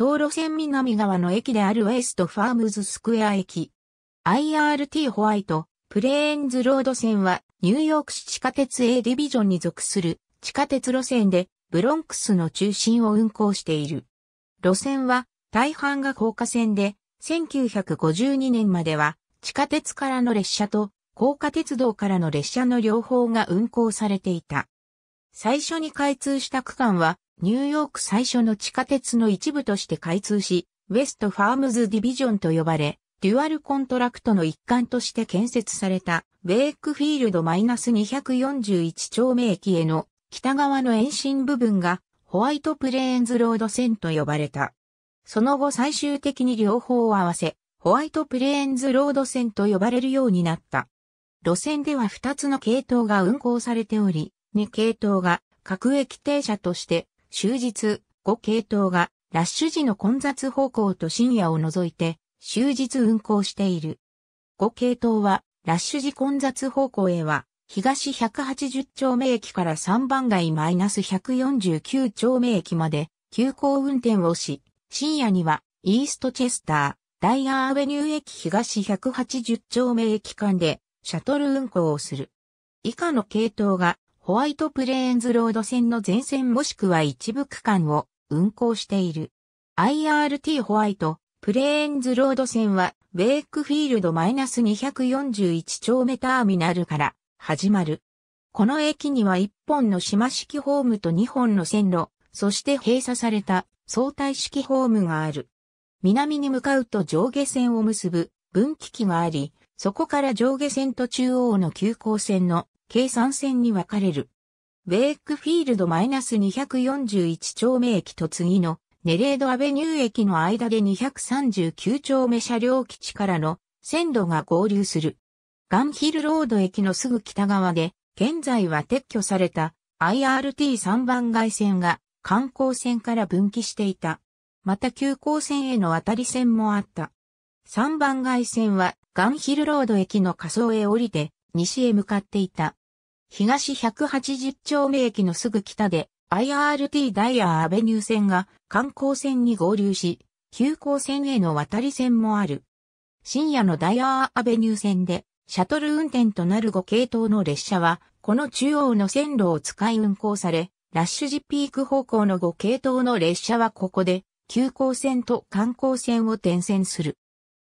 東路線南側の駅であるウェストファームズスクエア駅。IRT ホワイト、プレーンズロード線はニューヨーク市地下鉄 A ディビジョンに属する地下鉄路線でブロンクスの中心を運行している。路線は大半が高架線で1952年までは地下鉄からの列車と高架鉄道からの列車の両方が運行されていた。最初に開通した区間はニューヨーク最初の地下鉄の一部として開通し、ウェストファームズディビジョンと呼ばれ、デュアルコントラクトの一環として建設された、ウェイクフィールド -241 丁目駅への北側の延伸部分が、ホワイトプレーンズロード線と呼ばれた。その後最終的に両方を合わせ、ホワイトプレーンズロード線と呼ばれるようになった。路線では2つの系統が運行されており、2系統が各駅停車として終日、5系統が、ラッシュ時の混雑方向と深夜を除いて、終日運行している。5系統は、ラッシュ時混雑方向へは、東180丁目駅から3番街 -149 丁目駅まで、急行運転をし、深夜には、イーストチェスター、ダイアーアベニュー駅東180丁目駅間で、シャトル運行をする。以下の系統が、ホワイトプレーンズロード線の全線もしくは一部区間を運行している。IRT ホワイトプレーンズロード線はウェイクフィールド -241 丁目ターミナルから始まる。この駅には1本の島式ホームと2本の線路、そして閉鎖された相対式ホームがある。南に向かうと上下線を結ぶ分岐器があり、そこから上下線と中央の急行線の計算線に分かれる。ウェイクフィールド -241 丁目駅と次のネレードアベニュー駅の間で239丁目車両基地からの線路が合流する。ガンヒルロード駅のすぐ北側で、現在は撤去された IRT3 番街線が観光線から分岐していた。また急行線への渡り線もあった。3番街線はガンヒルロード駅の仮想へ降りて西へ向かっていた。東180丁目駅のすぐ北で IRT ダイヤーアベニュー線が観光線に合流し、急行線への渡り線もある。深夜のダイヤーアベニュー線でシャトル運転となる5系統の列車は、この中央の線路を使い運行され、ラッシュ時ピーク方向の5系統の列車はここで、急行線と観光線を転線する。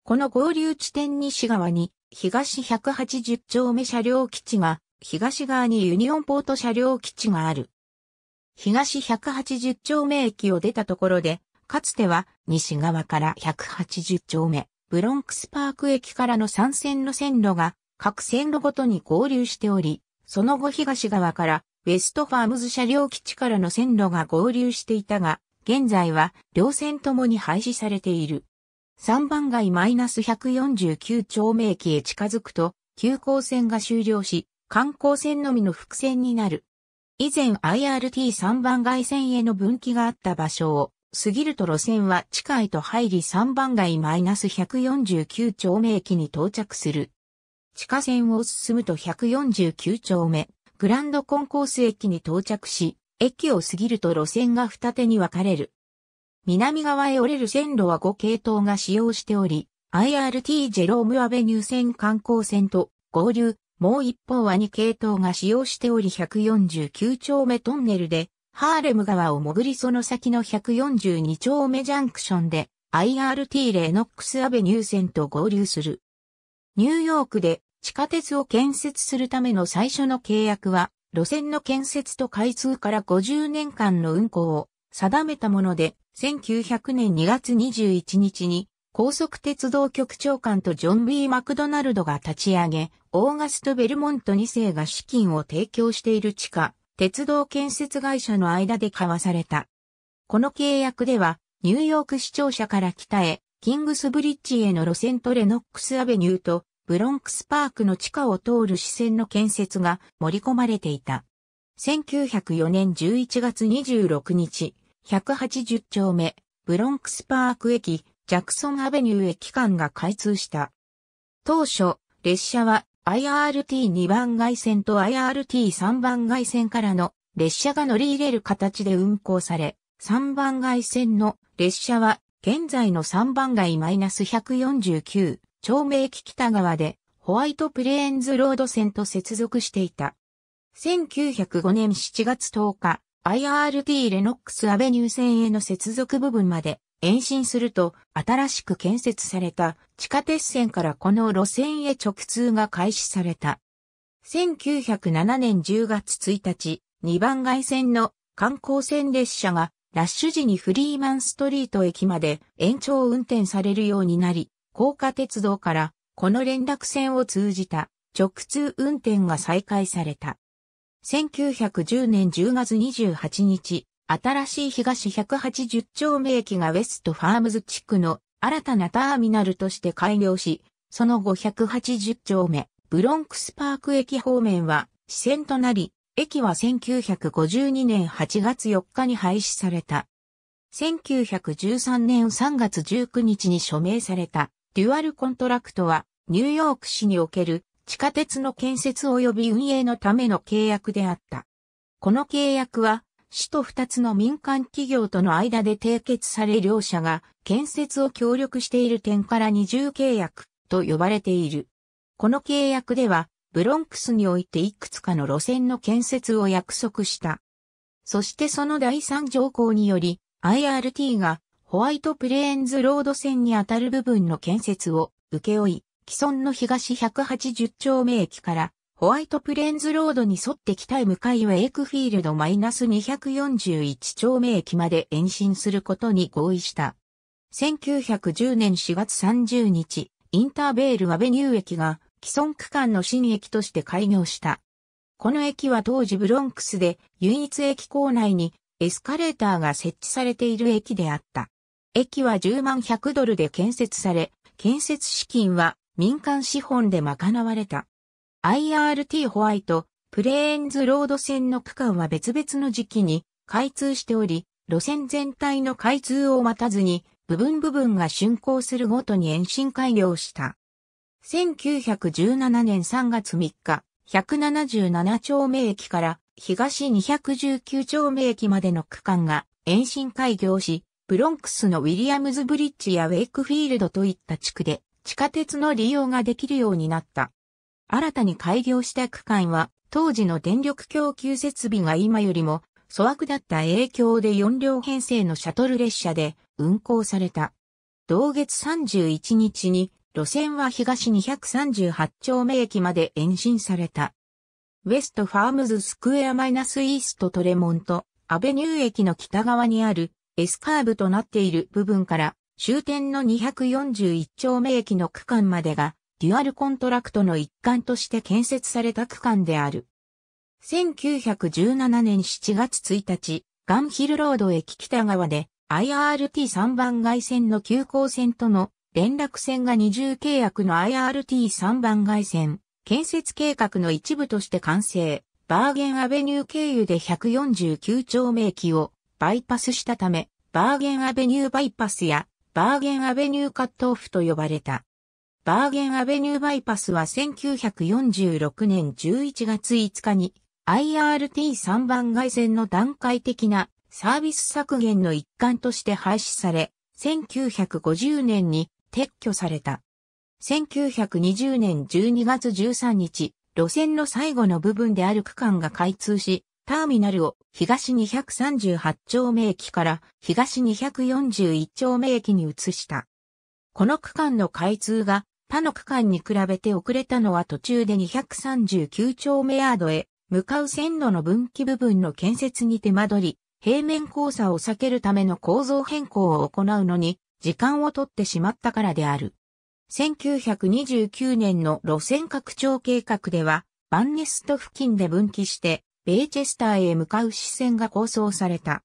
この合流地点西側に、東180丁目車両基地が東側にユニオンポート車両基地がある。東180丁目駅を出たところで、かつては西側から180丁目、ブロンクスパーク駅からの3線の線路が各線路ごとに合流しており、その後東側からウェストファームズ車両基地からの線路が合流していたが、現在は両線ともに廃止されている。3番街 -149 丁目駅へ近づくと、急行線が終了し、観光船のみの伏線になる。以前 IRT3 番街線への分岐があった場所を過ぎると路線は地下へと入り3番街マイナス -149 丁目駅に到着する。地下線を進むと149丁目、グランドコンコース駅に到着し、駅を過ぎると路線が二手に分かれる。南側へ折れる線路は5系統が使用しており、IRT ジェロームアベニュー線観光線と合流、もう一方は2系統が使用しており149丁目トンネルで、ハーレム川を潜りその先の142丁目ジャンクションで IRT レノックスアベニュー線と合流する。ニューヨークで地下鉄を建設するための最初の契約は、路線の建設と開通から50年間の運行を定めたもので、1900年2月21日に高速鉄道局長官とジョン・ B・ マクドナルドが立ち上げ、オーガスト・ベルモント2世が資金を提供している地下、鉄道建設会社の間で交わされた。この契約では、ニューヨーク市庁舎から北へ、キングスブリッジへの路線とレノックスアベニューと、ブロンクスパークの地下を通る支線の建設が盛り込まれていた。1904年11月26日、180丁目、ブロンクスパーク駅、ジャクソンアベニュー駅間が開通した。当初、列車は IRT2 番外線と IRT3 番外線からの列車が乗り入れる形で運行され、3番外線の列車は現在の3番街 -149 町明駅北側でホワイトプレーンズロード線と接続していた。1905年7月10日、IRT レノックスアベニュー線への接続部分まで延伸すると、新しく建設された地下鉄線からこの路線へ直通が開始された。1907年10月1日、2番街線の観光線列車がラッシュ時にフリーマンストリート駅まで延長運転されるようになり、高架鉄道からこの連絡線を通じた直通運転が再開された。1910年10月28日、新しい東180丁目駅がウェストファームズ地区の新たなターミナルとして開業し、その後180丁目、ブロンクスパーク駅方面は支線となり、駅は1952年8月4日に廃止された。1913年3月19日に署名されたデュアルコントラクトはニューヨーク市における地下鉄の建設及び運営のための契約であった。この契約は市と二つの民間企業との間で締結され両社が建設を協力している点から二重契約と呼ばれている。この契約ではブロンクスにおいていくつかの路線の建設を約束した。そしてその第三条項により IRT がホワイトプレーンズロード線にあたる部分の建設を請け負い、既存の東180丁目駅からホワイトプレーンズロードに沿って北へ向かいはエイクフィールドマイナス241丁目駅まで延伸することに合意した。1910年4月30日、インターベールアベニュー駅が既存区間の新駅として開業した。この駅は当時ブロンクスで唯一駅構内にエスカレーターが設置されている駅であった。駅は10万100ドルで建設され、建設資金は民間資本で賄われた。IRT ホワイト、プレーンズロード線の区間は別々の時期に開通しており、路線全体の開通を待たずに、部分部分が竣工するごとに延伸開業した。1917年3月3日、177丁目駅から東219丁目駅までの区間が延伸開業し、ブロンクスのウィリアムズブリッジやウェイクフィールドといった地区で地下鉄の利用ができるようになった。新たに開業した区間は、当時の電力供給設備が今よりも粗悪だった影響で4両編成のシャトル列車で運行された。同月31日に路線は東238丁目駅まで延伸された。ウェストファームズスクエアマイナスイーストトレモント、アベニュー駅の北側にある S カーブとなっている部分から終点の241丁目駅の区間までがデュアルコントラクトの一環として建設された区間である。1917年7月1日、ガンヒルロード駅北側で IRT3 番街線の急行線との連絡線が二重契約の IRT3 番街線建設計画の一部として完成。バーゲンアベニュー経由で149丁目駅をバイパスしたため、バーゲンアベニューバイパスやバーゲンアベニューカットオフと呼ばれた。バーゲンアベニューバイパスは1946年11月5日に IRT3 番外線の段階的なサービス削減の一環として廃止され、1950年に撤去された。1920年12月13日、路線の最後の部分である区間が開通し、ターミナルを東238丁目駅から東241丁目駅に移した。この区間の開通が他の区間に比べて遅れたのは途中で239丁目ヤードへ向かう線路の分岐部分の建設に手間取り、平面交差を避けるための構造変更を行うのに時間を取ってしまったからである。1929年の路線拡張計画では、バンネスト付近で分岐して、ベイチェスターへ向かう支線が構想された。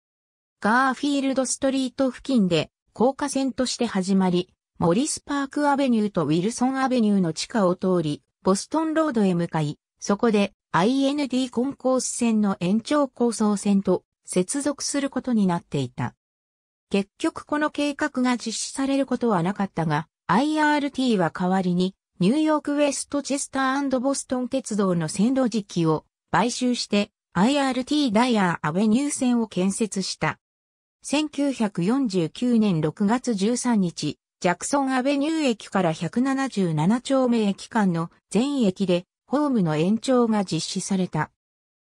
ガーフィールドストリート付近で、高架線として始まり、モリスパークアベニューとウィルソンアベニューの地下を通り、ボストンロードへ向かい、そこで IND コンコース線の延長構想線と接続することになっていた。結局この計画が実施されることはなかったが、IRT は代わりにニューヨークウェストチェスターボストン鉄道の線路時期を買収して IRT ダイヤーアベニュー線を建設した。1949年6月13日、ジャクソンアベニュー駅から177丁目駅間の全駅でホームの延長が実施された。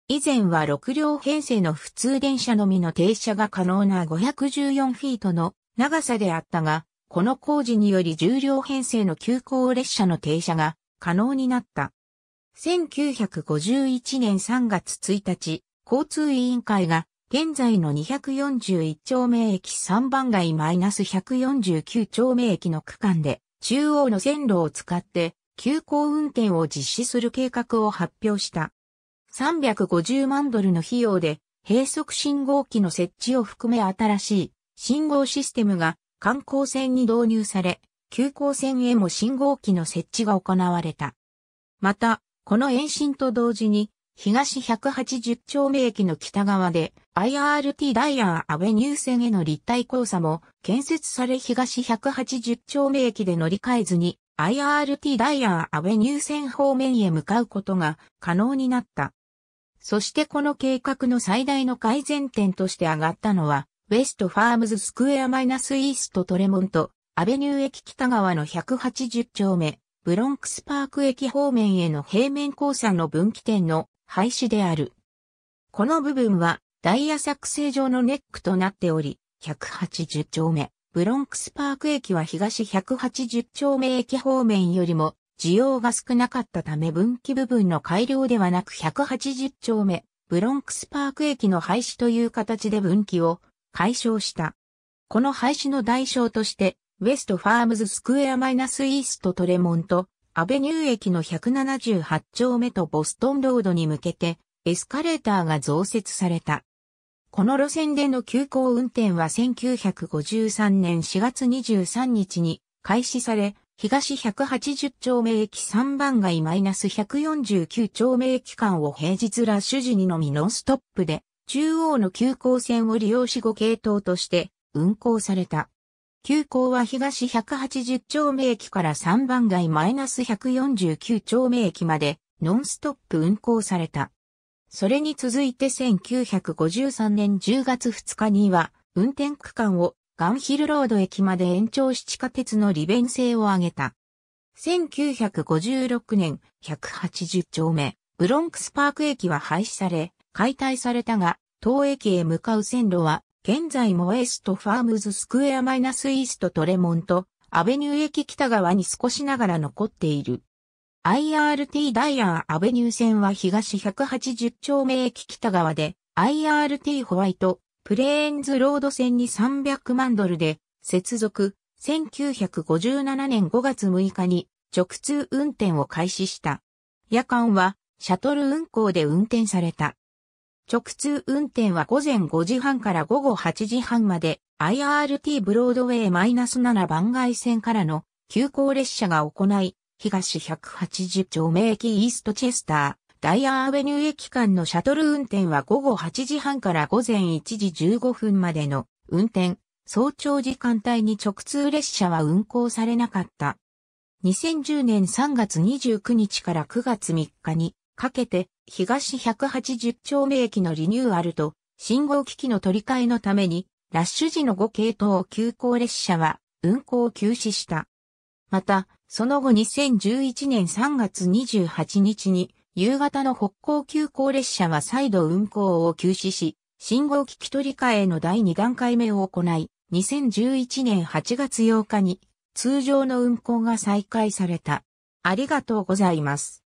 以前は6両編成の普通電車のみの停車が可能な514フィートの長さであったが、この工事により10両編成の急行列車の停車が可能になった。1951年3月1日、交通委員会が現在の241丁目駅3番街 -149 丁目駅の区間で、中央の線路を使って、急行運転を実施する計画を発表した。350万ドルの費用で、閉塞信号機の設置を含め新しい信号システムが観光船に導入され、急行線へも信号機の設置が行われた。また、この延伸と同時に、東180丁目駅の北側で IRT ダイアンアベニュー線への立体交差も建設され東180丁目駅で乗り換えずに IRT ダイアンアベニュー線方面へ向かうことが可能になった。そしてこの計画の最大の改善点として挙がったのは、ウェストファームズスクエアマイナスイーストトレモント、アベニュー駅北側の180丁目、ブロンクスパーク駅方面への平面交差の分岐点の廃止である。この部分はダイヤ作成上のネックとなっており、180丁目、ブロンクスパーク駅は東180丁目駅方面よりも需要が少なかったため分岐部分の改良ではなく180丁目、ブロンクスパーク駅の廃止という形で分岐を解消した。この廃止の代償として、ウェストファームズスクエアマイナスイーストトレモント、アベニュー駅の178丁目とボストンロードに向けてエスカレーターが増設された。この路線での急行運転は1953年4月23日に開始され、東180丁目駅3番街 -149 丁目駅間を平日ラッシュ時にのみノンストップで、中央の急行線を利用し5系統として運行された。急行は東180丁目駅から3番街 -149 丁目駅までノンストップ運行された。それに続いて1953年10月2日には運転区間をガンヒルロード駅まで延長し地下鉄の利便性を上げた。1956年180丁目ブロンクスパーク駅は廃止され解体されたが当駅へ向かう線路は現在もエストファームズスクエアマイナスイーストトレモント、アベニュー駅北側に少しながら残っている。IRT ダイアンアベニュー線は東180丁目駅北側で、IRT ホワイト、プレーンズロード線に300万ドルで、接続、1957年5月6日に直通運転を開始した。夜間はシャトル運行で運転された。直通運転は午前5時半から午後8時半まで IRT ブロードウェイ -7 番外線からの急行列車が行い、東180条名駅イーストチェスター、ダイヤーベニュー駅間のシャトル運転は午後8時半から午前1時15分までの運転、早朝時間帯に直通列車は運行されなかった。2010年3月29日から9月3日にかけて東180丁目駅のリニューアルと信号機器の取り替えのためにラッシュ時の5系統急行列車は運行を休止した。また、その後2011年3月28日に夕方の北港急行列車は再度運行を休止し、信号機器取り替えの第2段階目を行い、2011年8月8日に通常の運行が再開された。ありがとうございます。